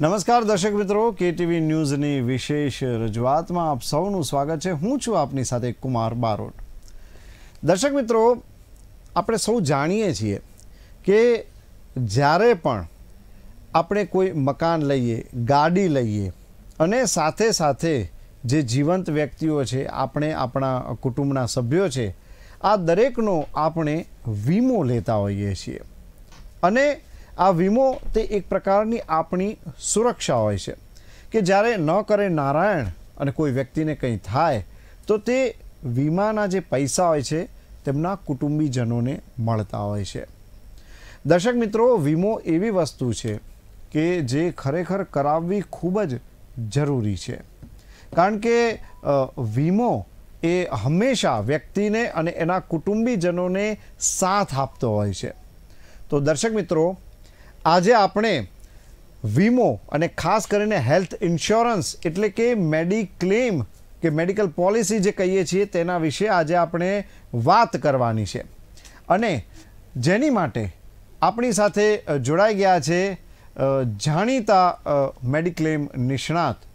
નમસ્કાર દર્શક મિત્રો કેટીવી ન્યૂઝની વિશેષ રજૂઆતમાં આપ સૌનું સ્વાગત છે હું છું આપની સાથે કુમાર બારોટ દર્શક મિત્રો આપણે સૌ જાણીએ છીએ કે જ્યારે પણ આપણે કોઈ મકાન લઈએ ગાડી લઈએ અને સાથે સાથે જે જીવંત વ્યક્તિઓ છે આપણે આપણા કુટુંબના સભ્યો છે આ દરેકનો આપણે વીમો લેતા હોઈએ છીએ અને આ વીમો તે એક પ્રકારની આપણી સુરક્ષા હોય છે કે જ્યારે ન કરે નારાયણ અને કોઈ વ્યક્તિને કંઈ થાય તો તે વીમાના જે પૈસા હોય છે તેમના કુટુંબીજનોને મળતા હોય છે દર્શક મિત્રો વીમો એવી વસ્તુ છે કે જે ખરેખર કરાવવી ખૂબ જ જરૂરી છે કારણ કે વીમો એ હંમેશા વ્યક્તિને અને એના કુટુંબીજનોને સાથ આપતો હોય છે તો દર્શક મિત્રો આજે આપણે વીમો અને ખાસ કરીને હેલ્થ ઇન્સ્યોરન્સ એટલે કે મેડિક્લેમ કે મેડિકલ પોલિસી જે કહીએ છીએ તેના વિશે આજે આપણે વાત કરવાની છે અને જેની માટે આપણી સાથે જોડાઈ ગયા છે જાણીતા મેડિક્લેમ નિષ્ણાત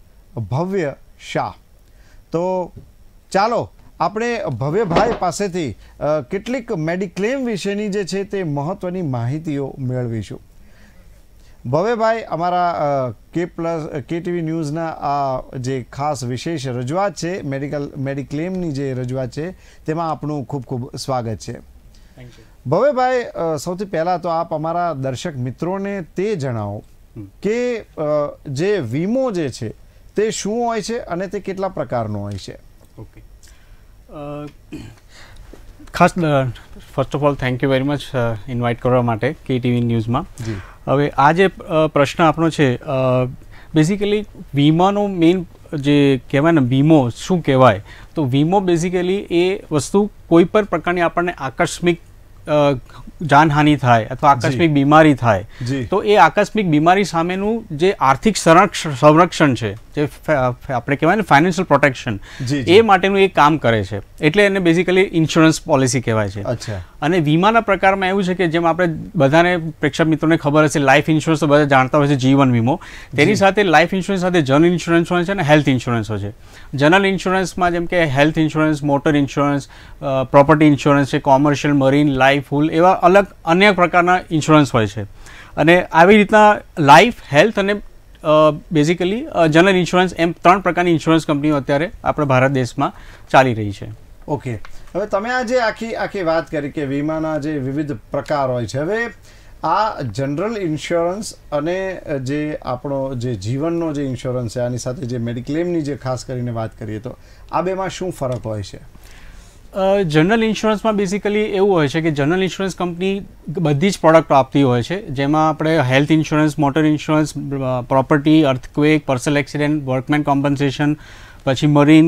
ભવ્ય શાહ તો ચાલો આપણે ભવ્યભાઈ પાસેથી કેટલીક મેડિક્લેમ વિશેની જે છે તે મહત્ત્વની માહિતીઓ મેળવીશું ભવેભાઈ અમારા કે પ્લસ કે ટીવી ન્યૂઝના આ જે ખાસ વિશેષ રજૂઆત છે મેડિકલ મેડિક્લેમની જે રજૂઆત છે તેમાં આપનું ખૂબ ખૂબ સ્વાગત છે ભવેભાઈ સૌથી પહેલાં તો આપ અમારા દર્શક મિત્રોને તે જણાવો કે જે વીમો જે છે તે શું હોય છે અને તે કેટલા પ્રકારનો હોય છે ઓકે ખાસ first of all thank you very much invite કરવા માટે કે ટીવી ન્યૂઝમાં જી હવે આ જે પ્રશ્ન આપણો છે બેઝિકલી વીમાનો મેઇન જે કહેવાય ને વીમો શું કહેવાય તો વીમો બેઝિકલી એ વસ્તુ કોઈ પણ પ્રકારની આપણને આકસ્મિક જાનહાનિ થાય અથવા આકસ્મિક બીમારી થાય તો એ આકસ્મિક બીમારી સામેનું જે આર્થિક સંરક્ષણ છે જે આપણે કહેવાય ને ફાઇનાન્શિયલ પ્રોટેક્શન એ માટેનું એ કામ કરે છે એટલે એને બેઝિકલી ઇન્સ્યોરન્સ પોલિસી કહેવાય છે અને વીમાના પ્રકારમાં એવું છે કે જેમ આપણે બધાને પ્રેક્ષક મિત્રોને ખબર હશે લાઈફ ઇન્સ્યોરન્સ તો બધા જાણતા હોય છે જીવન વીમો તેની સાથે લાઈફ ઇન્સ્યોરન્સ સાથે જનરલ ઇન્સ્યોરન્સ હોય છે અને હેલ્થ ઇન્સ્યોરન્સ હોય છે જનરલ ઇન્સ્યોરન્સમાં જેમ કે health insurance motor insurance property insurance છે કોમર્શિયલ મરીન લાઈફ ફૂલ એવા અલગ અન્ય પ્રકારના ઇન્સ્યોરન્સ હોય છે અને આવી રીતના લાઈફ હેલ્થ અને બેઝિકલી જનરલ ઇન્સ્યોરન્સ એમ ત્રણ પ્રકારની ઇન્સ્યોરન્સ કંપનીઓ અત્યારે આપણા ભારત દેશમાં ચાલી રહી છે ઓકે હવે તમે આ જે આખી આખી વાત કરી કે વીમાના જે વિવિધ પ્રકાર હોય છે હવે આ જનરલ ઇન્સ્યોરન્સ અને જે આપણો જે જીવનનો જે ઇન્સ્યોરન્સ છે આની સાથે જે મેડિક્લેમની જે ખાસ કરીને વાત કરીએ તો આ બેમાં શું ફરક હોય છે જનરલ ઇન્સ્યોરન્સમાં બેઝિકલી એવું હોય છે કે જનરલ ઇન્સ્યોરન્સ કંપની બધી જ પ્રોડક્ટ આપતી હોય છે જેમાં આપણે health insurance motor insurance property earthquake personal accident workman compensation પછી મરીન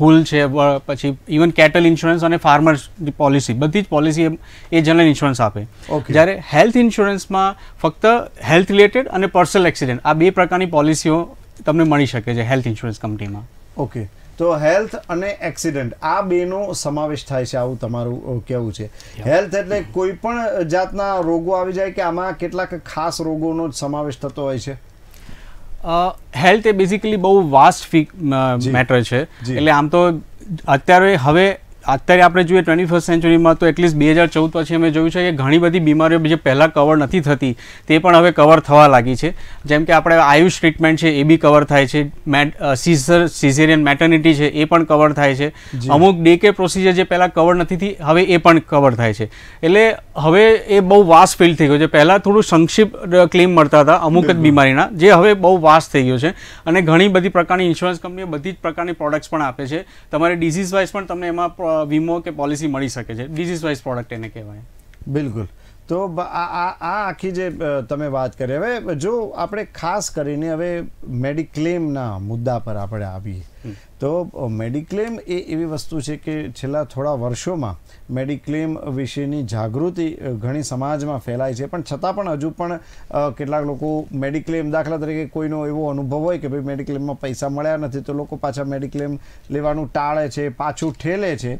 હુલ છે પછી ઇવન કેટલ ઇન્સ્યોરન્સ અને ફાર્મર્સ પોલિસી બધી જ પોલિસી એ જનરલ ઇન્સ્યોરન્સ આપે જ્યારે હેલ્થ ઇન્સ્યોરન્સમાં ફક્ત હેલ્થ રિલેટેડ અને પર્સનલ એક્સિડન્ટ આ બે પ્રકારની પોલિસીઓ તમને મળી શકે છે હેલ્થ ઇન્સ્યોરન્સ કંપનીમાં ઓકે તો હેલ્થ અને એક્સિડન્ટ આ બેનો સમાવેશ થાય છે આવું તમારું કેવું છે હેલ્થ એટલે કોઈ પણ જાતના રોગો આવી જાય કે આમાં કેટલાક ખાસ રોગોનો જ સમાવેશ થતો હોય છે હેલ્થ એ બેઝિકલી બહુ વાસ્ટ મેટર છે એટલે આમ તો અત્યારે હવે અત્યારે આપણે જોઈએ ટ્વેન્ટી ફર્સ્ટ સેન્ચુરીમાં તો એટલીસ્ટ બે હજાર ચૌદ પછી અમે જોયું છે કે ઘણી બધી બીમારીઓ જે પહેલાં કવર નથી થતી તે પણ હવે કવર થવા લાગી છે જેમ કે આપણે આયુષ ટ્રીટમેન્ટ છે એ બી કવર થાય છે મેટ સિઝર સિઝેરિયન મેટર્નિટી છે એ પણ કવર થાય છે અમુક ડે કે પ્રોસિજર જે પહેલાં કવર નથી થઈ હવે એ પણ કવર થાય છે એટલે હવે એ બહુ વાસ ફીલ થઈ ગયો છે પહેલાં થોડું સંક્ષિપ્ત ક્લેમ મળતા હતા અમુક જ બીમારીના જે હવે બહુ વાસ થઈ ગયો છે અને ઘણી બધી પ્રકારની ઇન્સ્યોરન્સ કંપનીઓ બધી જ પ્રકારની પ્રોડક્ટ્સ પણ આપે છે તમારે ડિઝીઝ વાઇઝ પણ તમને એમાં વીમો કે પોલિસી મળી શકે છે ડિઝીઝ વાઇઝ પ્રોડક્ટ એને કહેવાય બિલકુલ તો આ આ આખી જે તમે વાત કરી હવે જો આપણે ખાસ કરીને હવે મેડિક્લેમના મુદ્દા પર આપણે આવીએ તો મેડિક્લેમ એ એવી વસ્તુ છે કે છેલ્લા થોડા વર્ષોમાં મેડિક્લેમ વિશેની જાગૃતિ ઘણી સમાજમાં ફેલાય છે પણ છતાં પણ હજુ પણ કેટલાક લોકો મેડિક્લેમ દાખલા તરીકે કોઈનો એવો અનુભવ હોય કે ભાઈ મેડિક્લેમમાં પૈસા મળ્યા નથી તો લોકો પાછા મેડિક્લેમ લેવાનું ટાળે છે પાછું ઠેલે છે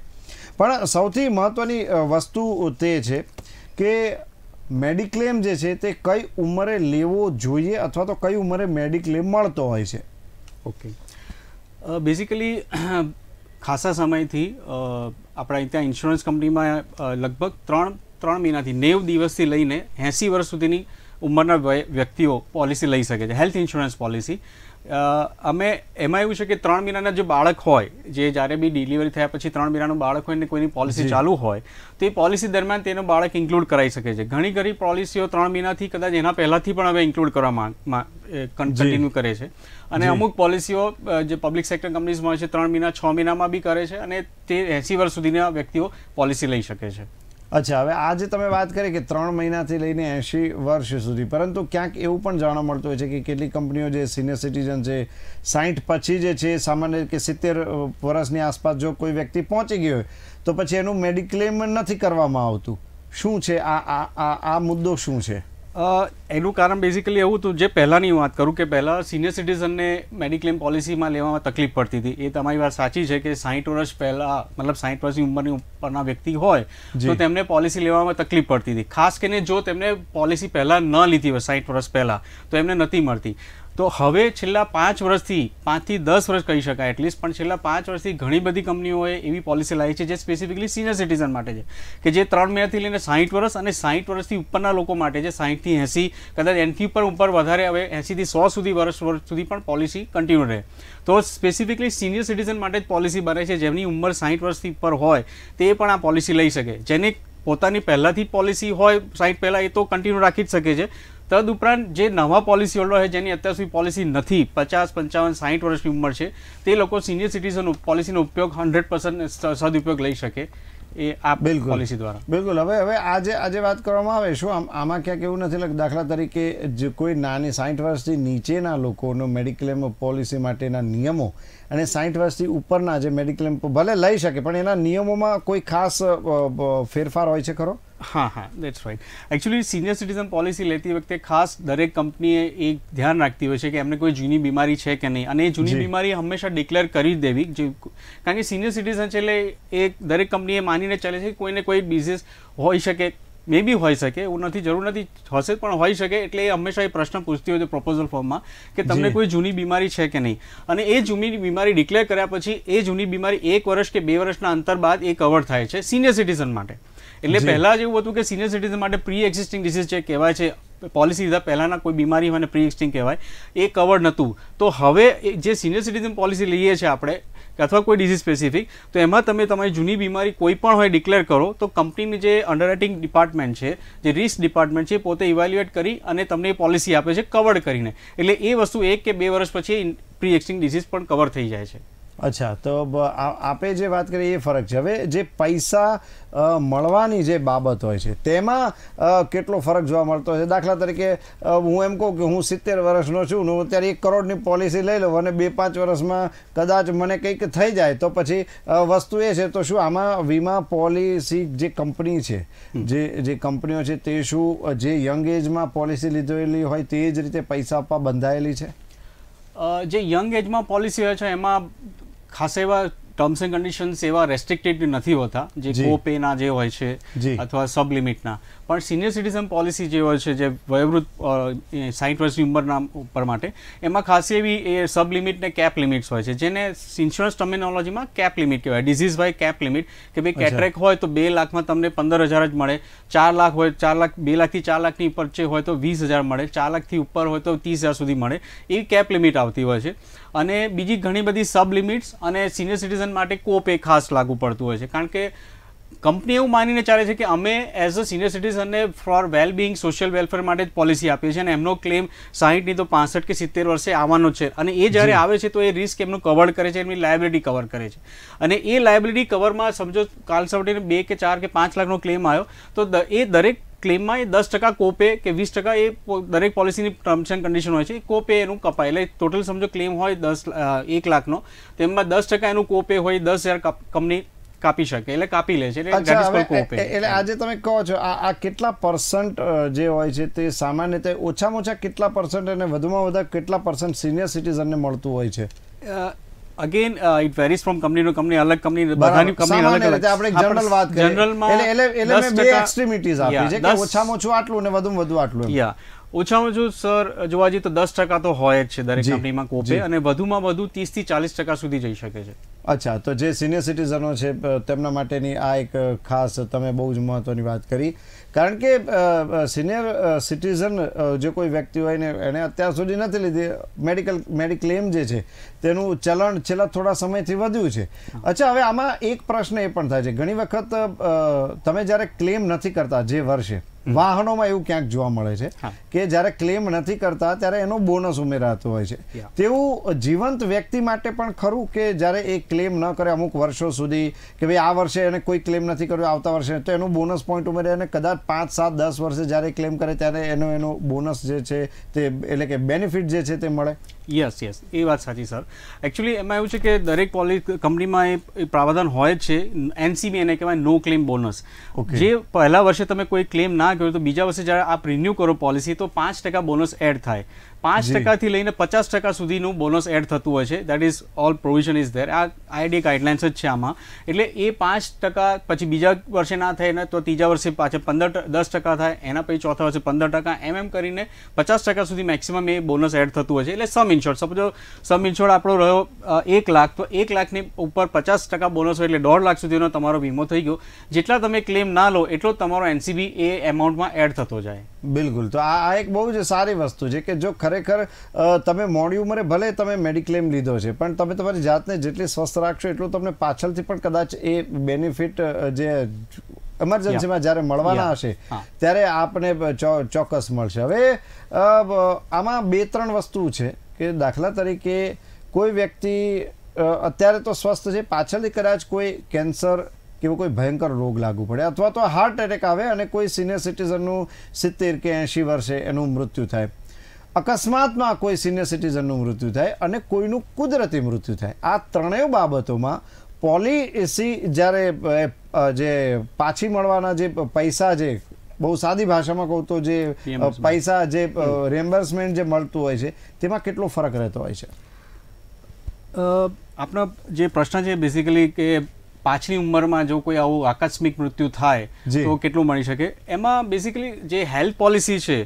પણ સૌથી મહત્ત્વની વસ્તુ તે છે કે મેડિક્લેમ જે છે તે કઈ ઉંમરે લેવો જોઈએ અથવા તો કઈ ઉંમરે મેડિક્લેમ મળતો હોય છે ઓકે બેઝિકલી ખાસા સમયથી આપણા ત્યાં ઇન્સ્યોરન્સ કંપનીમાં લગભગ ત્રણ ત્રણ મહિનાથી નેવ દિવસથી લઈને એંસી વર્ષ સુધીની ઉંમરના વ્યક્તિઓ પોલિસી લઈ શકે છે હેલ્થ ઇન્સ્યોરન્સ પોલિસી અમે એમાં એવું છે કે ત્રણ મહિનાના જે બાળક હોય જે જ્યારે બી ડિલિવરી થયા પછી ત્રણ મહિનાનું બાળક હોય ને કોઈની પોલિસી ચાલુ હોય તો એ પોલિસી દરમિયાન તેનો બાળક ઇન્ક્લુડ કરાઈ શકે છે ઘણી ઘણી પોલિસીઓ ત્રણ મહિનાથી કદાચ એના પહેલાંથી પણ હવે ઇન્ક્લુડ કરવામાં કન્ટિન્યુ કરે છે અને અમુક પોલિસીઓ જે પબ્લિક સેક્ટર કંપનીઝમાં છે ત્રણ મહિના છ મહિનામાં બી કરે છે અને તે એંસી વર્ષ સુધીના વ્યક્તિઓ પોલિસી લઈ શકે છે અચ્છા હવે આજે તમે વાત કરી કે ત્રણ મહિનાથી લઈને એંશી વર્ષ સુધી પરંતુ ક્યાંક એવું પણ જાણવા મળતું હોય છે કે કેટલીક કંપનીઓ જે સિનિયર સિટીઝન છે સાઠ પછી જે છે સામાન્ય કે સિત્તેર વર્ષની આસપાસ જો કોઈ વ્યક્તિ પહોંચી ગયો હોય તો પછી એનું મેડિક્લેમ નથી કરવામાં આવતું શું છે આ આ આ મુદ્દો શું છે એનું કારણ બેઝિકલી એવું હતું જે પહેલાંની વાત કરું કે પહેલાં સિનિયર સિટીઝનને મેડિક્લેમ પોલિસીમાં લેવામાં તકલીફ પડતી હતી એ તમારી વાત સાચી છે કે સાઠ વર્ષ પહેલાં મતલબ સાઠ વર્ષની ઉંમરની ઉપરના વ્યક્તિ હોય તો તેમને પોલિસી લેવામાં તકલીફ પડતી હતી ખાસ કરીને જો તેમને પોલિસી પહેલાં ન લીધી હોય સાઠ વર્ષ પહેલાં તો એમને નથી મળતી તો હવે છેલ્લા પાંચ વર્ષથી પાંચથી દસ વર્ષ કહી શકાય એટલીસ્ટ પણ છેલ્લા પાંચ વર્ષથી ઘણી બધી કંપનીઓએ એવી પોલિસી લાવી છે જે સ્પેસિફિકલી સિનિયર સિટીઝન માટે છે કે જે ત્રણ મહિનાથી લઈને સાહીઠ વર્ષ અને સાહીઠ વર્ષથી ઉપરના લોકો માટે છે સાહીઠથી એંસી કદાચ એનથી પર ઉપર વધારે હવે એંસીથી સો સુધી વર્ષ વર્ષ સુધી પણ પોલિસી કન્ટિન્યુ રહે તો સ્પેસિફિકલી સિનિયર સિટીઝન માટે જ પોલિસી બને છે જેમની ઉંમર સાહીઠ વર્ષથી ઉપર હોય તે પણ આ પોલિસી લઈ શકે જેને પોતાની પહેલાંથી પોલિસી હોય સાઈઠ પહેલાં એ તો કન્ટિન્યુ રાખી જ શકે છે તદ ઉપરાંત જે નવા પોલિસી હોલ્ડર હોય જેની અત્યાર સુધી પોલિસી નથી પચાસ પંચાવન સાઠ વર્ષની ઉંમર છે તે લોકો સિનિયર સિટીઝન પોલિસીનો ઉપયોગ હંડ્રેડ પર્સન્ટ સદુપયોગ લઈ શકે એ આ બિલકુલ પોલિસી દ્વારા બિલકુલ હવે હવે આજે આજે વાત કરવામાં આવે શું આમાં ક્યાંક એવું નથી દાખલા તરીકે જે કોઈ નાની સાઠ વર્ષથી નીચેના લોકોનો મેડિક્લેમ પોલિસી માટેના નિયમો અને સાઠ વર્ષથી ઉપરના જે મેડિક્લેમ ભલે લઈ શકે પણ એના નિયમોમાં કોઈ ખાસ ફેરફાર હોય છે ખરો હા હા that's right actually senior citizen policy લેતી વખતે ખાસ દરેક કંપનીએ એક ધ્યાન રાખતી હોય છે કે એમને કોઈ જૂની બીમારી છે કે નહીં અને એ જૂની બીમારી હંમેશા ડિક્લેર કરી દેવી જે કારણ કે સિનિયર સિટીઝન છે એટલે એ દરેક કંપનીએ માનીને ચાલે છે કોઈને કોઈ બિઝનેસ હોઈ શકે મે બી હોઈ શકે એવું નથી જરૂર નથી હશે પણ હોઈ શકે એટલે એ હંમેશા એ પ્રશ્ન પૂછતી હોય છે પ્રપોઝલ ફોર્મમાં કે તમને કોઈ જૂની બીમારી છે કે નહીં અને એ જૂની બીમારી ડિક્લેર કર્યા પછી એ જૂની બીમારી એક વર્ષ કે બે વર્ષના અંતર બાદ એ કવર થાય છે સિનિયર સિટીઝન માટે એટલે પહેલાં જેવું હતું કે સિનિયર સિટીઝન માટે પ્રી એક્ઝિસ્ટિંગ ડિસીઝ જે કહેવાય છે પોલિસી લીધા પહેલાંના કોઈ બીમારી અને પ્રી એક્સિસ્ટિંગ કહેવાય એ કવર્ડ નહોતું તો હવે જે સિનિયર સિટીઝન પોલિસી લઈએ છીએ આપણે અથવા કોઈ ડિઝીઝ સ્પેસિફિક તો એમાં તમે તમારી જૂની બીમારી કોઈ પણ હોય ડિક્લેર કરો તો કંપનીની જે અંડરરાઇટિંગ ડિપાર્ટમેન્ટ છે જે રિસ્ક ડિપાર્ટમેન્ટ છે પોતે ઇવેલ્યુએટ કરી અને તમને એ પોલિસી આપે છે કવર્ડ કરીને એટલે એ વસ્તુ એક કે બે વર્ષ પછી પ્રી એક્સિંગ ડિઝીઝ પણ કવર થઈ જાય છે અચ્છા તો આપે જે વાત કરી એ ફરક છે હવે જે પૈસા મળવાની જે બાબત હોય છે તેમાં કેટલો ફરક જોવા મળતો હોય છે દાખલા તરીકે હું એમ કહું કે હું સિત્તેર વર્ષનો છું હું ત્યારે એક કરોડની પોલિસી લઈ લઉં અને બે પાંચ વર્ષમાં કદાચ મને કંઈક થઈ જાય તો પછી વસ્તુ એ છે તો શું આમાં વીમા પોલિસી જે કંપની છે જે જે કંપનીઓ છે તે શું જે યંગ એજમાં પોલિસી લીધેલી હોય તે જ રીતે પૈસા આપવા બંધાયેલી છે જે યંગ એજમાં પોલિસી હોય છે એમાં ખાસ એવા ટર્મ્સ એન્ડ કન્ડિશન્સ એવા રેસ્ટ્રિક્ટેડ નથી હોતા જે કો પેના જે હોય છે અથવા સબ ના પણ સિનિયર સિટીઝન પોલિસી જે હોય છે જે વયોવૃદ્ધ સાઠ વર્ષની ઉંમરના ઉપર માટે એમાં ખાસ એવી એ સબ લિમિટ ને કેપ લિમિટ્સ હોય છે જેને ઇન્સ્યોરન્સ ટર્મિનોલોજીમાં કેપ લિમિટ કહેવાય ડિઝીઝ બાય કેપ લિમિટ કે ભાઈ કેટ્રેક હોય તો બે લાખમાં તમને પંદર હજાર જ મળે ચાર લાખ હોય ચાર લાખ બે લાખથી ચાર લાખની ઉપર છે હોય તો વીસ હજાર મળે ચાર લાખથી ઉપર હોય તો ત્રીસ હજાર સુધી મળે એ કેપ લિમિટ આવતી હોય છે અને બીજી ઘણી બધી સબ લિમિટ્સ અને સિનિયર સિટીઝન માટે કોપ કોપે ખાસ લાગુ પડતું હોય છે કારણ કે કંપની એવું માનીને ચાલે છે કે અમે એઝ અ સિનિયર સિટીઝનને for well being social welfare માટે જ પોલિસી આપીએ છીએ અને એમનો ક્લેમ સાહીઠની તો પાસઠ કે સિત્તેર વર્ષે આવવાનો છે અને એ જ્યારે આવે છે તો એ રિસ્ક એમનું કવર કરે છે એમની લાયબિલિટી કવર કરે છે અને એ લાયબિલિટી કવરમાં સમજો કાલ સવારે બે કે ચાર કે પાંચ લાખનો ક્લેમ આવ્યો તો એ દરેક ક્લેમમાં એ દસ ટકા કોપે કે વીસ ટકા એ દરેક પોલિસીની ટર્મ્સ એન્ડ કન્ડિશન હોય છે કોપે એનું કપાય એટલે ટોટલ સમજો ક્લેમ હોય દસ એક લાખનો તેમાં દસ ટકા એનું કોપે હોય દસ હજાર કંપની કાપી શકે એટલે કાપી લે છે એટલે આજે તમે કહો છો આ કેટલા પર્સન્ટ જે હોય છે તે સામાન્ય રીતે ઓછામાં ઓછા કેટલા પર્સન્ટ અને વધુમાં વધુ કેટલા પર્સન્ટ સિનિયર સિટીઝનને મળતું હોય છે again it varies from company to company અલગ કંપની બધાની કંપની અલગ અલગ આપણે જનરલ વાત કરી જનરલમાં એટલે એટલે મેં બે એક્સ્ટ્રીમિટીઝ આપી છે કે ઓછામાં ઓછું આટલું ને વધુમાં વધુ આટલું યા ઓછામાં ઓછું સર જોવા જઈએ તો દસ ટકા તો હોય જ છે દરેક કંપનીમાં કોપે અને વધુમાં વધુ ત્રીસથી ચાલીસ ટકા સુધી જઈ શકે છે અચ્છા તો જે સિનિયર સિટીઝનો છે તેમના માટેની આ એક ખાસ તમે બહુ જ મહત્ત્વની વાત કરી કારણ કે સિનિયર સિટીઝન જે કોઈ વ્યક્તિ હોય ને એણે અત્યાર સુધી નથી લીધી મેડિકલ મેડિક્લેમ જે છે તેનું ચલણ છેલ્લા થોડા સમયથી વધ્યું છે અચ્છા હવે આમાં એક પ્રશ્ન એ પણ થાય છે ઘણી વખત તમે જ્યારે ક્લેમ નથી કરતા જે વર્ષે વાહનોમાં એવું ક્યાંક જોવા મળે છે કે જ્યારે ક્લેમ નથી કરતા ત્યારે એનો બોનસ ઉમેરાતો હોય છે તેવું જીવંત વ્યક્તિ માટે પણ ખરું કે જ્યારે એ ક્લેમ ન કરે અમુક વર્ષો સુધી કે ભાઈ આ વર્ષે એને કોઈ ક્લેમ નથી કર્યો આવતા વર્ષે તો એનું બોનસ પોઈન્ટ ઉમેરે અને કદાચ પાંચ સાત દસ વર્ષે જ્યારે ક્લેમ કરે ત્યારે એનો એનો બોનસ જે છે તે એટલે કે બેનિફિટ જે છે તે મળે યસ યસ એ વાત સાચી સર એકચ્યુઅલી એમાં એવું છે કે દરેક પોલિ કંપનીમાં એ પ્રાવધાન હોય જ છે એનસીબી એને કહેવાય નો ક્લેમ બોનસ જે પહેલા વર્ષે તમે કોઈ ક્લેમ ના કર્યો તો બીજા વર્ષે જ્યારે આપ રિન્યૂ કરો પોલિસી તો પાંચ ટકા બોનસ એડ થાય પાંચ ટકાથી લઈને પચાસ ટકા સુધીનું બોનસ એડ થતું હોય છે that is all provision is there આ આઈડી ગાઈડલાઇન્સ જ છે આમાં એટલે એ પાંચ ટકા પછી બીજા વર્ષે ના થાય ને તો ત્રીજા વર્ષે પાછા પંદર દસ ટકા થાય એના પછી ચોથા વર્ષે પંદર ટકા એમ એમ કરીને પચાસ ટકા સુધી મેક્સિમમ એ બોનસ એડ થતું હોય છે એટલે sum insure suppose sum insure આપણો રહ્યો એક લાખ તો એક લાખની ઉપર પચાસ ટકા બોનસ હોય એટલે દોઢ લાખ સુધીનો તમારો વીમો થઈ ગયો જેટલા તમે ક્લેમ ના લો એટલો તમારો એનસીબી એ એમાઉન્ટમાં એડ થતો જાય બિલકુલ તો આ એક બહુ જ સારી વસ્તુ છે કે જો ખરેખર તમે મોડી ઉંમરે ભલે તમે મેડિક્લેમ લીધો છે પણ તમે તમારી જાતને જેટલી સ્વસ્થ રાખશો એટલું તમને પાછળથી પણ કદાચ એ બેનિફિટ જે એમરજન્સીમાં જ્યારે મળવાના હશે ત્યારે આપને ચોક્કસ મળશે હવે આમાં બે ત્રણ વસ્તુ છે કે દાખલા તરીકે કોઈ વ્યક્તિ અત્યારે તો સ્વસ્થ છે પાછળથી કદાચ કોઈ કેન્સર કેવો કોઈ ભયંકર રોગ લાગુ પડે અથવા તો હાર્ટ એટેક આવે અને કોઈ સિનિયર સિટીઝનનું સિત્તેર કે એંશી વર્ષે એનું મૃત્યુ થાય અકસ્માતમાં કોઈ સિનિયર સિટીઝનનું મૃત્યુ થાય અને કોઈનું કુદરતી મૃત્યુ થાય આ ત્રણેય બાબતોમાં પોલિસી જ્યારે જે પાછી મળવાના જે પૈસા જે બહુ સાદી ભાષામાં કહું તો જે પૈસા જે રેમ્બર્સમેન્ટ જે મળતું હોય છે તેમાં કેટલો ફરક રહેતો હોય છે આપણો જે પ્રશ્ન છે બેસિકલી કે પાછલી ઉંમરમાં જો કોઈ આવું આકસ્મિક મૃત્યુ થાય તો કેટલું મળી શકે એમાં બેઝિકલી જે હેલ્થ પોલિસી છે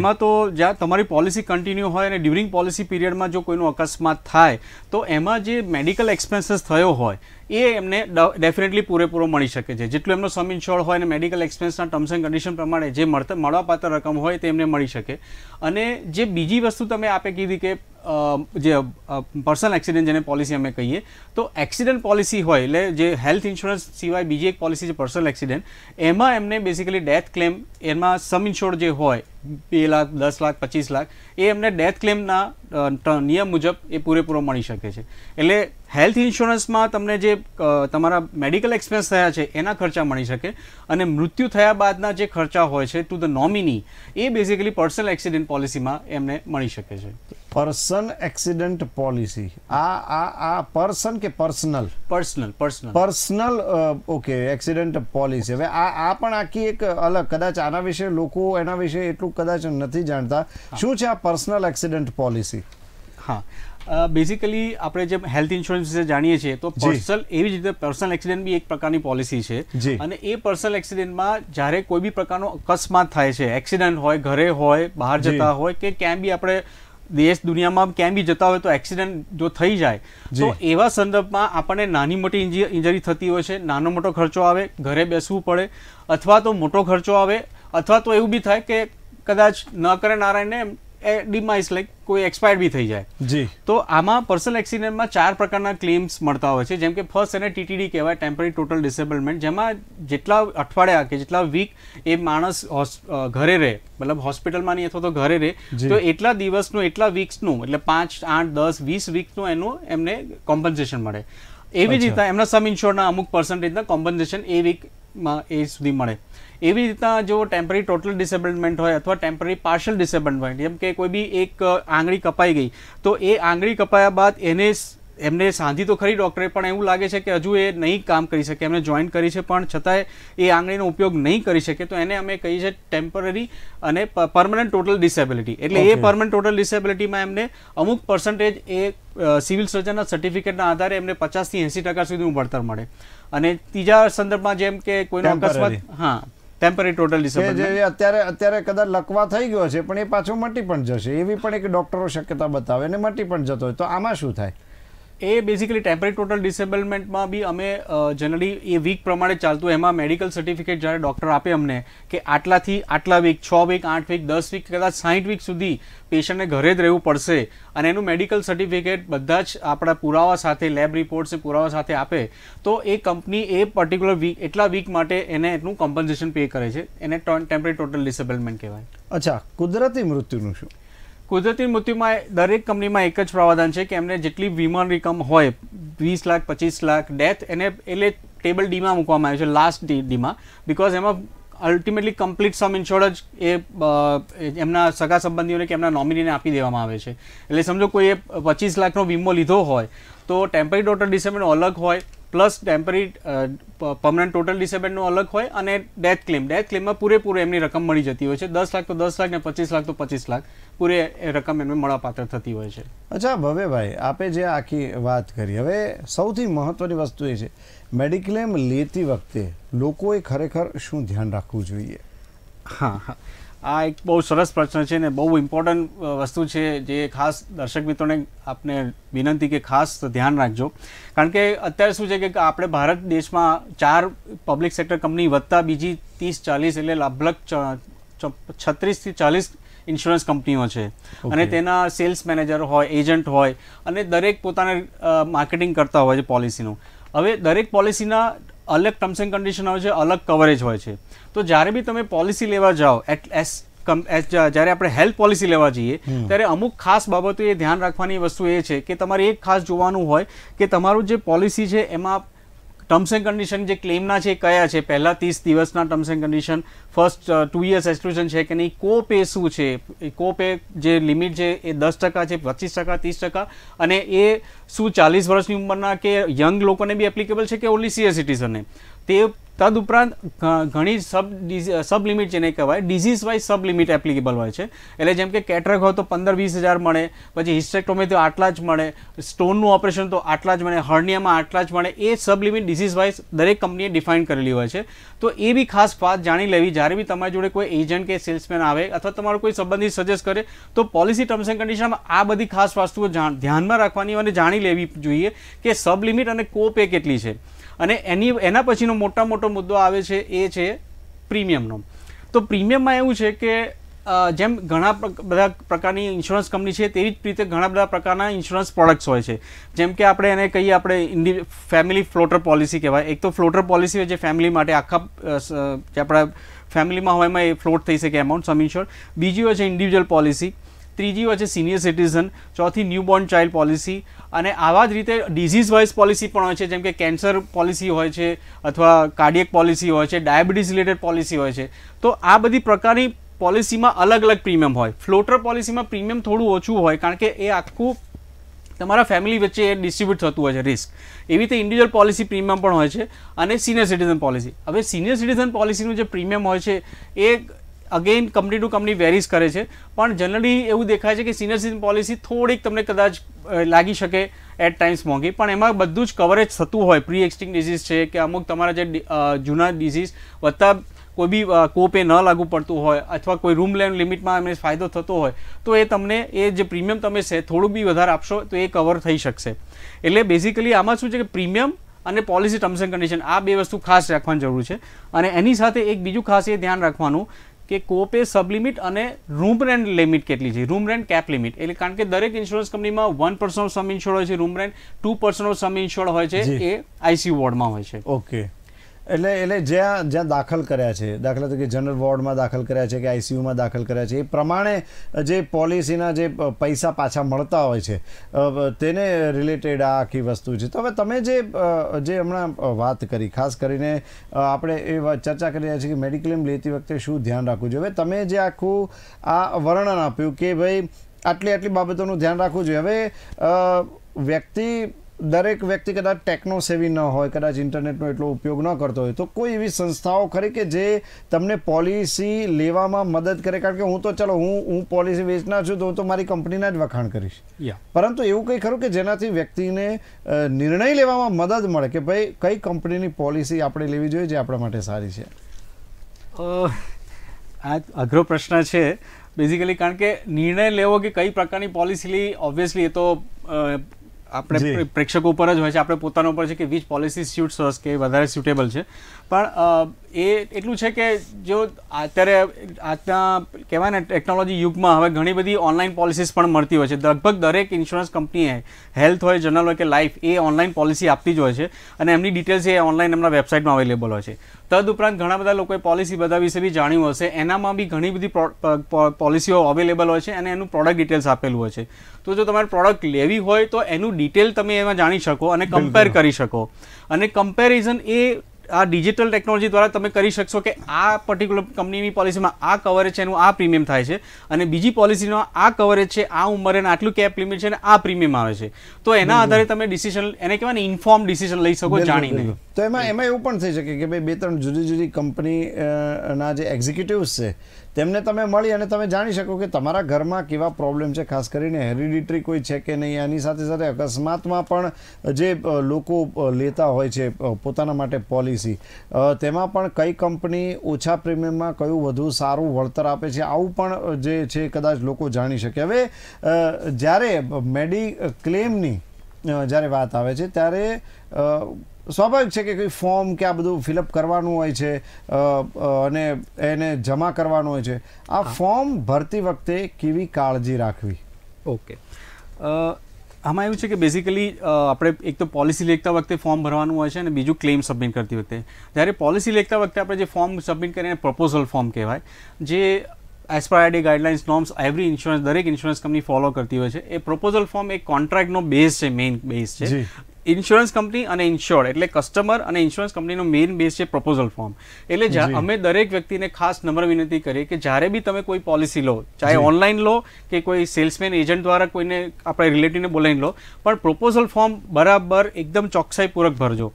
એમાં તો જ્યાં તમારી પોલિસી કન્ટિન્યુ હોય અને ડ્યુરિંગ પોલિસી પીરિયડમાં જો કોઈનો અકસ્માત થાય તો એમાં જે મેડિકલ એક્સપેન્સીસ થયો હોય એ એમને ડેફિનેટલી પૂરેપૂરો મળી શકે છે જેટલું એમનો સમ ઇન્શ્યોર હોય અને મેડિકલ એક્સપેન્સના ટર્મ્સ એન્ડ કન્ડિશન પ્રમાણે જે મળતા મળવાપાત્ર રકમ હોય તે એમને મળી શકે અને જે બીજી વસ્તુ તમે આપે કીધી કે જે પર્સનલ એક્સિડન્ટ જેને પોલિસી અમે કહીએ તો એક્સિડન્ટ પોલિસી હોય એટલે જે હેલ્થ ઇન્સ્યોરન્સ સિવાય બીજી એક પોલિસી છે પર્સનલ એક્સિડન્ટ એમાં એમને બેસિકલી ડેથ ક્લેમ એમાં સમ ઇન્શ્યોર જે હોય બે લાખ દસ લાખ પચીસ લાખ એ એમને ડેથ ક્લેમના નિયમ મુજબ એ પૂરેપૂરો મળી શકે છે એટલે હેલ્થ ઇન્સ્યોરન્સમાં તમને જે તમારા મેડિકલ એક્સપેન્સ થયા છે એના ખર્ચા મળી શકે અને મૃત્યુ થયા બાદના જે ખર્ચા હોય છે ટુ ધ નોમિની એ બેઝિકલી પર્સનલ એક્સિડન્ટ પોલિસીમાં એમને મળી શકે છે પર્સન એક્સિડન્ટ પોલિસી આ આ આ પર્સન કે personal personal personal personal okay accident policy હવે આ આ પણ આખી એક અલગ કદાચ આના વિશે લોકો એના વિશે એટલું કદાચ નથી જાણતા શું છે આ પર્સનલ એક્સિડન્ટ પોલિસી હા બેઝિકલી આપણે જેમ હેલ્થ ઇન્સ્યોરન્સ વિશે જાણીએ છીએ તો પર્સનલ એવી જ રીતે પર્સનલ એક્સિડન્ટ બી એક પ્રકારની પોલિસી છે અને એ પર્સનલ એક્સિડન્ટમાં જ્યારે કોઈ બી પ્રકારનો અકસ્માત થાય છે એક્સિડન્ટ હોય ઘરે હોય બહાર જતા હોય કે ક્યાંય બી આપણે દેશ દુનિયામાં ક્યાંય બી જતા હોય તો એક્સિડન્ટ જો થઈ જાય તો એવા સંદર્ભમાં આપણને નાની મોટી ઇન્જરી થતી હોય છે નાનો મોટો ખર્ચો આવે ઘરે બેસવું પડે અથવા તો મોટો ખર્ચો આવે અથવા તો એવું બી થાય કે કદાચ ન કરે નારાયણને ડિમાઇઝ લાઈક કોઈ એક્સપાયર બી થઈ જાય જી તો આમાં પર્સનલ એક્સિડન્ટમાં ચાર પ્રકારના ક્લેમ્સ મળતા હોય છે જેમ કે ફર્સ્ટ એને ટીટીડી કહેવાય ટેમ્પરરી ટોટલ ડિસેબલમેન્ટ જેમાં જેટલા અઠવાડિયા કે જેટલા વીક એ માણસ ઘરે રહે મતલબ હોસ્પિટલમાં નહીં અથવા તો ઘરે રહે તો એટલા દિવસનું એટલા વીક્સનું એટલે પાંચ આઠ દસ વીસ વીકનું એનું એમને કોમ્પન્સેશન મળે એવી જ રીતે એમના સમ ઇન્શ્યોરના અમુક પર્સન્ટેજના કોમ્પન્સેશન એ વીકમાં એ સુધી મળે એવી રીતના જો ટેમ્પરરી ટોટલ ડિસેબલમેન્ટ હોય અથવા ટેમ્પરરી પાર્શિયલ ડિસેબિલમેન્ટ જેમ કે કોઈ બી એક આંગળી કપાઈ ગઈ તો એ આંગળી કપાયા બાદ એને એમને સાંધી તો ખરી ડૉક્ટરે પણ એવું લાગે છે કે હજુ એ નહીં કામ કરી શકે એમને જોઈન્ટ કરી છે પણ છતાંય એ આંગળીનો ઉપયોગ નહીં કરી શકે તો એને અમે કહીએ છીએ ટેમ્પરરી અને પરમનન્ટ ટોટલ ડિસેબિલિટી એટલે એ પરમનન્ટ ટોટલ ડિસેબિલિટીમાં એમને અમુક પર્સન્ટેજ એ સિવિલ સર્જનના સર્ટિફિકેટના આધારે એમને પચાસથી એંસી ટકા સુધીનું વળતર મળે અને ત્રીજા સંદર્ભમાં જેમ કે કોઈનો અકસ્માત હા ટેમ્પરરી ટોટલ ડિસેબિલિટી અત્યારે અત્યારે કદાચ લકવા થઈ ગયો છે પણ એ પાછો મટી પણ જશે એવી પણ એક ડોક્ટરો શક્યતા બતાવે અને મટી પણ જતો હોય તો આમાં શું થાય એ બેઝિકલી ટેમ્પરરી ટોટલ ડિસેબલમેન્ટમાં બી અમે જનરલી એ વીક પ્રમાણે ચાલતું એમાં મેડિકલ સર્ટિફિકેટ જ્યારે ડૉક્ટર આપે અમને કે આટલાથી આટલા વીક છ વીક આઠ વીક દસ વીક કદાચ સાઠ વીક સુધી પેશન્ટને ઘરે જ રહેવું પડશે અને એનું મેડિકલ સર્ટિફિકેટ બધા જ આપણા પુરાવા સાથે લેબ રિપોર્ટ્સ પુરાવા સાથે આપે તો એ કંપની એ પર્ટિક્યુલર વીક એટલા વીક માટે એને એટલું કોમ્પન્સેશન પે કરે છે એને ટેમ્પરરી ટોટલ ડિસેબલમેન્ટ કહેવાય અચ્છા કુદરતી મૃત્યુનું શું કુદરતી મૃત્યુમાં દરેક કંપનીમાં એક જ પ્રાવધાન છે કે એમને જેટલી વીમા રકમ હોય વીસ લાખ પચીસ લાખ ડેથ એને એટલે ટેબલ ડીમાં મૂકવામાં આવે છે લાસ્ટ ડીમાં બિકોઝ એમાં અલ્ટિમેટલી કમ્પ્લીટ સમ ઇન્સ્યોરન્સ એ એમના સગા સંબંધીઓને કે એમના નોમિનીને આપી દેવામાં આવે છે એટલે સમજો કોઈએ પચીસ લાખનો વીમો લીધો હોય તો ટેમ્પરરી ડોટર ડિસેબલ અલગ હોય પ્લસ ટેમ્પરરી પર્મનન્ટ ટોટલ ડિસેબેન્ટનો અલગ હોય અને ડેથ ક્લેમ ડેથ ક્લેમમાં પૂરેપૂરી એમની રકમ મળી જતી હોય છે દસ લાખ તો દસ લાખ ને પચીસ લાખ તો પચીસ લાખ પૂરે રકમ એમને મળવાપાત્ર થતી હોય છે અચ્છા ભવેભાઈ આપે જે આખી વાત કરી હવે સૌથી મહત્ત્વની વસ્તુ એ છે મેડિક્લેમ લેતી વખતે લોકોએ ખરેખર શું ધ્યાન રાખવું જોઈએ હા હા આ એક બહુ સરસ પ્રશ્ન છે ને બહુ ઇમ્પોર્ટન્ટ વસ્તુ છે જે ખાસ દર્શક મિત્રોને આપને વિનંતી કે ખાસ ધ્યાન રાખજો કારણ કે અત્યારે શું છે કે આપણે ભારત દેશમાં ચાર પબ્લિક સેક્ટર કંપની વધતા બીજી ત્રીસ ચાલીસ એટલે લગભગ છત્રીસથી ચાલીસ ઇન્સ્યોરન્સ કંપનીઓ છે અને તેના સેલ્સ મેનેજર હોય એજન્ટ હોય અને દરેક પોતાને માર્કેટિંગ કરતા હોય છે પોલિસીનું હવે દરેક પોલિસીના અલગ ટર્મ્સ એન્ડ કન્ડિશન હોય છે અલગ કવરેજ હોય છે તો જ્યારે બી તમે પોલિસી લેવા જાઓ એટ એસ કમ જ્યારે આપણે હેલ્થ પોલિસી લેવા જઈએ ત્યારે અમુક ખાસ બાબતો એ ધ્યાન રાખવાની વસ્તુ એ છે કે તમારે એક ખાસ જોવાનું હોય કે તમારું જે પોલિસી છે એમાં ટર્મ્સ એન્ડ કન્ડિશન જે ક્લેમના છે કયા છે પહેલા ત્રીસ દિવસના terms and condition first two years exclusion છે કે નહીં કો પે શું છે કો પે જે લિમિટ છે એ દસ ટકા છે પચીસ ટકા ત્રીસ ટકા અને એ શું ચાલીસ વર્ષની ઉંમરના કે યંગ લોકોને બી એપ્લિકેબલ છે કે ઓનલી સિનિયર સિટીઝને તે તદુપરાંત ઘણી સબ સબ લિમિટ જેને કહેવાય disease wise sub limit applicable હોય છે એટલે જેમ કે કેટરક હોય તો પંદર વીસ હજાર મળે પછી હિસ્ટેક્ટોમી તો આટલા જ મળે સ્ટોનનું ઓપરેશન તો આટલા જ મળે હર્નિયામાં આટલા જ મળે એ સબ લિમિટ ડિઝીઝ વાઇઝ દરેક કંપનીએ ડિફાઇન કરેલી હોય છે તો એ બી ખાસ વાત જાણી લેવી જ્યારે બી તમારી જોડે કોઈ એજન્ટ કે સેલ્સમેન આવે અથવા તમારો કોઈ સંબંધી સજેસ્ટ કરે તો પોલિસી ટર્મ્સ એન્ડ કન્ડિશનમાં આ બધી ખાસ વસ્તુઓ ધ્યાનમાં રાખવાની અને જાણી લેવી જોઈએ કે સબ લિમિટ અને કોપે કેટલી છે અને એની એના પછીનો મોટા મોટો મુદ્દો આવે છે એ છે પ્રીમિયમનો તો પ્રીમિયમમાં એવું છે કે જેમ ઘણા બધા પ્રકારની ઇન્સ્યોરન્સ કંપની છે તેવી જ રીતે ઘણા બધા પ્રકારના ઇન્સ્યોરન્સ પ્રોડક્ટ્સ હોય છે જેમ કે આપણે એને કહીએ આપણે ઇન્ડિ ફેમિલી ફ્લોટર પોલિસી કહેવાય એક તો ફ્લોટર પોલિસી હોય જે ફેમિલી માટે આખા જે આપણા ફેમિલીમાં હોય એમાં એ ફ્લોટ થઈ શકે એમાઉન્ટ સમ ઇન્સ્યોર બીજી હોય છે ઇન્ડિવિજ્યુઅલ પોલિસી ત્રીજી હોય છે સિનિયર સિટીઝન ચોથી ન્યૂ બોર્ન ચાઇલ્ડ પોલિસી અને આવા જ રીતે ડિઝીઝ વાઇઝ પોલિસી પણ હોય છે જેમ કે કેન્સર પોલિસી હોય છે અથવા કાર્ડિયક પોલિસી હોય છે ડાયાબિટીસ રિલેટેડ પોલિસી હોય છે તો આ બધી પ્રકારની પોલિસીમાં અલગ અલગ પ્રીમિયમ હોય ફ્લોટર પોલિસીમાં પ્રીમિયમ થોડું ઓછું હોય કારણ કે એ આખું તમારા ફેમિલી વચ્ચે એ ડિસ્ટ્રીબ્યુટ થતું હોય છે રિસ્ક એવી રીતે ઇન્ડિવિજ્યુઅલ પોલિસી પ્રીમિયમ પણ હોય છે અને સિનિયર સિટીઝન પોલિસી હવે સિનિયર સિટીઝન પોલિસીનું જે પ્રીમિયમ હોય છે એ again company to company varies કરે છે પણ જનરલી એવું દેખાય છે કે સિનિયર સિટીઝન પોલિસી થોડીક તમને કદાચ લાગી શકે એટ ટાઈમ્સ મોંઘી પણ એમાં બધું જ કવરેજ થતું હોય પ્રી એક્સ્ટિંગ ડિઝીઝ છે કે અમુક તમારા જે જૂના ડિઝીઝ વધતા કોઈ બી કોપે ન લાગુ પડતું હોય અથવા કોઈ રૂમ લેન લિમિટમાં એમને ફાયદો થતો હોય તો એ તમને એ જે પ્રીમિયમ તમે છે થોડું બી વધારે આપશો તો એ કવર થઈ શકશે એટલે બેઝિકલી આમાં શું છે કે પ્રીમિયમ અને પોલિસી ટર્મ્સ એન્ડ કન્ડિશન આ બે વસ્તુ ખાસ રાખવાની જરૂર છે અને એની સાથે એક બીજું ખાસ એ ધ્યાન રાખવાનું કે કોપે સબલિમિટ અને રૂમ રેન્ટ લિમિટ કેટલી છે રૂમ રેન્ટ કેપ લિમિટ એટલે કારણ કે દરેક ઇન્સ્યોરન્સ કંપનીમાં વન પર્સન્ટ સમ ઇન્સ્યોર્ડ હોય છે room rent two percent sum insure હોય છે એ આઈસીયુ વોર્ડમાં હોય છે ઓકે એટલે એટલે જ્યાં જ્યાં દાખલ કર્યા છે દાખલા તરીકે જનરલ વોર્ડમાં દાખલ કર્યા છે કે આઈસીયુમાં દાખલ કર્યા છે એ પ્રમાણે જે પોલિસીના જે પૈસા પાછા મળતા હોય છે તેને રિલેટેડ આ આખી વસ્તુ છે તો હવે તમે જે જે હમણાં વાત કરી ખાસ કરીને આપણે એ ચર્ચા કરી રહ્યા છીએ કે મેડિક્લેમ લેતી વખતે શું ધ્યાન રાખવું જોઈએ હવે તમે જે આખું આ વર્ણન આપ્યું કે ભાઈ આટલી આટલી બાબતોનું ધ્યાન રાખવું જોઈએ હવે વ્યક્તિ દરેક વ્યક્તિ કદાચ ટેકનો સેવી ન હોય કદાચ ઇન્ટરનેટનો એટલો ઉપયોગ ન કરતો હોય તો કોઈ એવી સંસ્થાઓ ખરી કે જે તમને પોલિસી લેવામાં મદદ કરે કારણ કે હું તો ચલો હું હું પોલિસી વેચનાર છું તો હું તો મારી કંપનીના જ વખાણ કરીશ પરંતુ એવું કંઈ ખરું કે જેનાથી વ્યક્તિને નિર્ણય લેવામાં મદદ મળે કે ભાઈ કઈ કંપનીની પોલિસી આપણે લેવી જોઈએ જે આપણા માટે સારી છે આ અઘરો પ્રશ્ન છે બેઝિકલી કારણ કે નિર્ણય લેવો કે કઈ પ્રકારની પોલિસી ઓબ્વિયસલી એ તો આપણે પ્રેક્ષકો ઉપર જ હોય છે આપણે પોતાનો ઉપર છે કે વીજ પોલિસી સ્યુટ સર્સ કે વધારે સ્યુટેબલ છે પણ એ એટલું છે કે જો અત્યારે આજના કહેવાય ને ટેકનોલોજી યુગમાં હવે ઘણી બધી ઓનલાઈન પોલિસીસ પણ મળતી હોય છે લગભગ દરેક ઇન્સ્યોરન્સ કંપનીએ હેલ્થ હોય જનરલ હોય કે લાઈફ એ ઓનલાઈન પોલિસી આપતી જ હોય છે અને એમની ડિટેલ્સ એ ઓનલાઈન એમના વેબસાઇટમાં અવેલેબલ હોય છે તદ ઉપરાંત ઘણા બધા લોકોએ પોલિસી બધા વિશે બી જાણ્યું હશે એનામાં બી ઘણી બધી પોલિસીઓ અવેલેબલ હોય છે અને એનું પ્રોડક્ટ ડિટેલ્સ આપેલું હોય છે તો જો તમારે પ્રોડક્ટ લેવી હોય તો એનું ડિટેલ તમે એમાં જાણી શકો અને કમ્પેર કરી શકો અને કમ્પેરિઝન એ આ ડિજિટલ ટેકનોલોજી દ્વારા તમે કરી શકશો કે આ પર્ટિક્યુલર કંપનીની પોલિસીમાં આ કવરેજ છે એનું આ પ્રીમિયમ થાય છે અને બીજી પોલિસીનો આ કવરેજ છે આ ઉંમરે આટલું કેપ લિમિટ છે અને આ પ્રીમિયમ આવે છે તો એના આધારે તમે ડિસિશન એને કહેવાય ને ઇન્ફોર્મ ડિસિશન લઈ શકો જાણીને તો એમાં એમાં એવું પણ થઈ શકે કે ભાઈ બે ત્રણ જુદી જુદી કંપની ના જે એક્ઝિક્યુટિવ્સ છે તેમને તમે મળી અને તમે જાણી શકો કે તમારા ઘરમાં કેવા પ્રોબ્લેમ છે ખાસ કરીને હેરિડિટરી કોઈ છે કે નહીં આની સાથે સાથે અકસ્માતમાં પણ જે લોકો લેતા હોય છે પોતાના માટે પોલિસી તેમાં પણ કઈ કંપની ઓછા પ્રીમિયમમાં કયું વધુ સારું વળતર આપે છે આવું પણ જે છે કદાચ લોકો જાણી શકે હવે જ્યારે મેડિક્લેમની જ્યારે વાત આવે છે ત્યારે સ્વાભાવિક છે કે કોઈ ફોર્મ કે આ બધું ફિલઅપ કરવાનું હોય છે અને એને જમા કરવાનું હોય છે આ ફોર્મ ભરતી વખતે કેવી કાળજી રાખવી ઓકે આમાં એવું છે કે બેઝિકલી આપણે એક તો પોલિસી લેખતા વખતે ફોર્મ ભરવાનું હોય છે અને બીજું ક્લેમ સબમિટ કરતી વખતે જ્યારે પોલિસી લેખતા વખતે આપણે જે ફોર્મ સબમિટ કરીએ પ્રપોઝલ ફોર્મ કહેવાય જે as per ID guidelines norms every insurance દરેક ઇન્સ્યોરન્સ કંપની ફોલો કરતી હોય છે એ પ્રપોઝલ ફોર્મ એક કોન્ટ્રાક્ટનો બેઝ છે મેઇન બેઝ છે ઇન્સ્યોરન્સ કંપની અને ઇન્સ્યોર્ડ એટલે કસ્ટમર અને ઇન્સ્યોરન્સ કંપનીનો મેઇન બેઝ છે પ્રપોઝલ ફોર્મ એટલે અમે દરેક વ્યક્તિને ખાસ નમ્ર વિનંતી કરીએ કે જ્યારે બી તમે કોઈ પોલિસી લો ચાહે ઓનલાઈન લો કે કોઈ સેલ્સમેન એજન્ટ દ્વારા કોઈને આપણે રિલેટિવને બોલાવીને લો પણ પ્રપોઝલ ફોર્મ બરાબર એકદમ ચોકસાઈપૂર્વક ભરજો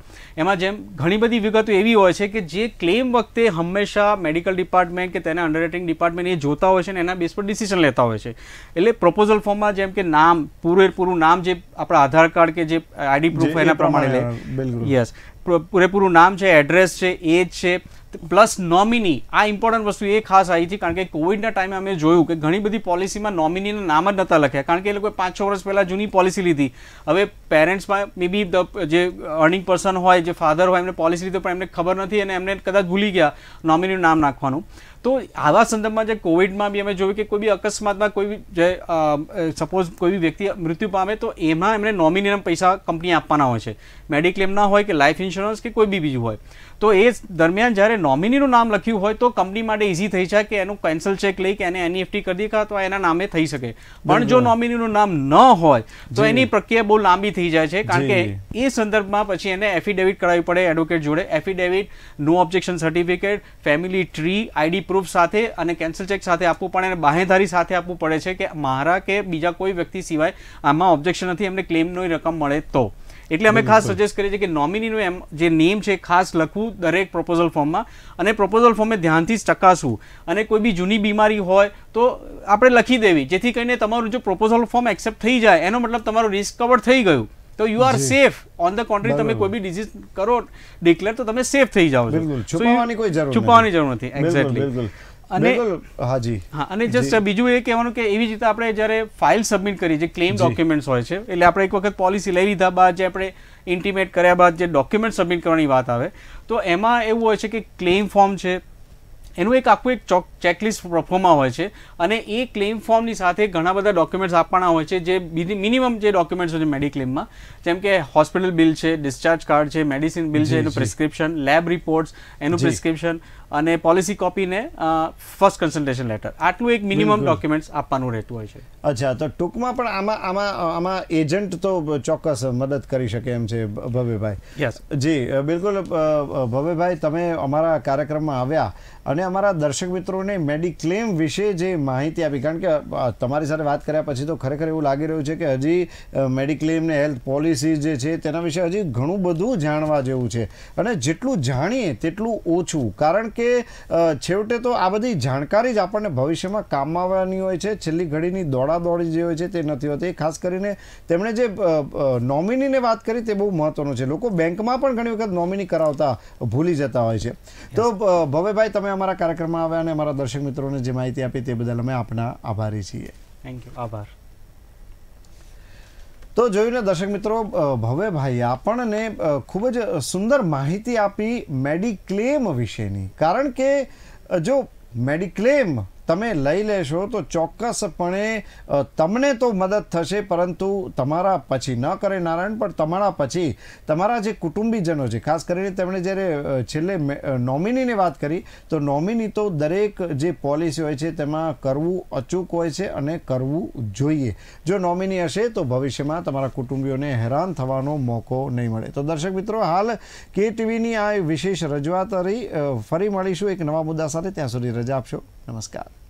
એમાં જેમ ઘણી બધી વિગતો એવી હોય છે કે જે ક્લેમ વખતે હંમેશા મેડિકલ ડિપાર્ટમેન્ટ કે તેના અંડરરાઇટિંગ ડિપાર્ટમેન્ટ એ જોતા હોય છે ને એના બેઝ પર ડિસિઝન લેતા હોય છે એટલે પ્રપોઝલ ફોર્મમાં જેમ કે નામ પૂરેપૂરું નામ જે આપણા આધાર કાર્ડ કે જે આઈડી પ્રૂફ પ્રૂફ એના પ્રમાણે લે યસ પૂરેપૂરું નામ છે એડ્રેસ છે એજ છે પ્લસ નોમિની આ ઇમ્પોર્ટન્ટ વસ્તુ એ ખાસ આવી હતી કારણ કે કોવિડના ટાઈમે અમે જોયું કે ઘણી બધી પોલિસીમાં નોમિનીના નામ જ નહોતા લખ્યા કારણ કે એ લોકોએ પાંચ છ વર્ષ પહેલાં જૂની પોલિસી લીધી હવે પેરેન્ટ્સમાં મે બી જે અર્નિંગ પર્સન હોય જે ફાધર હોય એમને પોલિસી લીધી પણ એમને ખબર નથી અને એમને કદાચ ભૂલી ગયા નોમિનીનું નામ નાખવાનું તો આવા સંદર્ભમાં જે કોવિડમાં બી અમે જોયું કે કોઈ બી અકસ્માતમાં કોઈ બી જે સપોઝ કોઈ બી વ્યક્તિ મૃત્યુ પામે તો એમાં એમને નોમિનીના પૈસા કંપની આપવાના હોય છે મેડિક્લેમ ના હોય કે લાઈફ ઇન્સ્યોરન્સ કે કોઈ બી બીજું હોય તો એ દરમિયાન જ્યારે નોમિનીનું નામ લખ્યું હોય તો કંપની માટે ઇઝી થઈ જાય કે એનું કેન્સલ ચેક લઈ કે એને એનઈએફટી e કરી દે તો એના નામે થઈ શકે પણ જો નોમિનીનું નામ ન હોય તો એની પ્રક્રિયા બહુ લાંબી થઈ જાય છે કારણ કે એ સંદર્ભમાં પછી એને એફિડેવિટ કરાવવી પડે એડવોકેટ જોડે affidavit no objection certificate family tree ID proof સાથે અને કેન્સલ ચેક સાથે આપવું પડે અને બાહેધારી સાથે આપવું પડે છે કે મારા કે બીજા કોઈ વ્યક્તિ સિવાય આમાં ઓબ્જેક્શન નથી એમને ક્લેમની રકમ મળે તો એટલે અમે ખાસ સજેસ્ટ કરીએ છીએ કે નોમિનીનું એમ જે નેમ છે ખાસ લખવું દરેક પ્રપોઝલ ફોર્મમાં અને પ્રપોઝલ ફોર્મે ધ્યાનથી જ ચકાસવું અને કોઈ બી જૂની બીમારી હોય તો આપણે લખી દેવી જેથી કરીને તમારું જો પ્રપોઝલ ફોર્મ એક્સેપ્ટ થઈ જાય એનો મતલબ તમારું રિસ્ક કવર થઈ ગયું તો you are safe on the contrary તમે કોઈ બી ડિઝીઝ કરો ડિક્લેર તો તમે સેફ થઈ જાઓ બિલકુલ છુપાવવાની કોઈ જરૂર છુપાવવાની જરૂર નથી એક્ઝેક્ટલી અને હાજી હા અને જસ્ટ બીજું એ કહેવાનું કે એવી રીતે આપણે જ્યારે ફાઇલ સબમિટ કરીએ જે ક્લેમ ડોક્યુમેન્ટ્સ હોય છે એટલે આપણે એક વખત પોલિસી લઈ લીધા બાદ જે આપણે ઇન્ટિમેટ કર્યા બાદ જે ડોક્યુમેન્ટ સબમિટ કરવાની વાત આવે તો એમાં એવું હોય છે કે ક્લેમ ફોર્મ છે એનું એક આખું એક ચોક ચેકલિસ્ટ ફોર્મમાં હોય છે અને એ ક્લેમ ફોર્મની સાથે ઘણા બધા ડોક્યુમેન્ટ્સ આપવાના હોય છે જે મિનિમમ જે ડોક્યુમેન્ટ્સ હોય છે મેડિક્લેમમાં જેમ કે હોસ્પિટલ બિલ છે ડિસ્ચાર્જ કાર્ડ છે મેડિસિન બિલ છે એનું પ્રિસ્ક્રિપ્શન લેબ રિપોર્ટ્સ એનું પ્રિસ્ક્રિપ્શન અને પોલિસી કોપીને ફર્સ્ટ કન્સલ્ટેશન લેટર આટલું એક મિનિમમ ડોક્યુમેન્ટ્સ આપવાનું રહેતું હોય છે અચ્છા તો ટૂંકમાં પણ આમાં આમાં આમાં એજન્ટ તો ચોક્કસ મદદ કરી શકે એમ છે ભવ્યભાઈ યસ જી બિલકુલ ભવ્યભાઈ તમે અમારા કાર્યક્રમમાં આવ્યા અને અમારા દર્શક મિત્રોને મેડિક્લેમ વિશે જે માહિતી આપી કારણ કે તમારી સાથે વાત કર્યા પછી તો ખરેખર એવું લાગી રહ્યું છે કે હજી મેડિક્લેમ ને હેલ્થ પોલિસી જે છે તેના વિશે હજી ઘણું બધું જાણવા જેવું છે અને જેટલું જાણીએ તેટલું ઓછું કારણ કે કે છેવટે તો આ બધી જાણકારી જ આપણને ભવિષ્યમાં કામમાં આવવાની હોય છે છેલ્લી ઘડીની દોડાદોડી જે હોય છે તે નથી હોતી ખાસ કરીને તેમણે જે નોમિનીને વાત કરી તે બહુ મહત્ત્વનું છે લોકો બેંકમાં પણ ઘણી વખત નોમિની કરાવતા ભૂલી જતા હોય છે તો ભવેભાઈ તમે અમારા કાર્યક્રમમાં આવ્યા અને અમારા દર્શક મિત્રોને જે માહિતી આપી તે બદલ અમે આપના આભારી છીએ થેન્ક યુ આભાર તો જોઈને ને દર્શક મિત્રો ભવેભાઈ આપણને ખૂબ જ સુંદર માહિતી આપી મેડિક્લેમ વિશેની કારણ કે જો મેડિક્લેમ તમે લઈ લેશો તો ચોક્કસપણે તમને તો મદદ થશે પરંતુ તમારા પછી ન કરે નારાયણ પણ તમારા પછી તમારા જે કુટુંબીજનો છે ખાસ કરીને તેમણે જ્યારે છેલ્લે નોમિનીની વાત કરી તો નોમિની તો દરેક જે પોલિસી હોય છે તેમાં કરવું અચૂક હોય છે અને કરવું જોઈએ જો નોમિની હશે તો ભવિષ્યમાં તમારા કુટુંબીઓને હેરાન થવાનો મોકો નહીં મળે તો દર્શક મિત્રો હાલ કે ટીવીની આ વિશેષ રજૂઆત રહી ફરી મળીશું એક નવા મુદ્દા સાથે ત્યાં સુધી રજા આપશો नमस्कार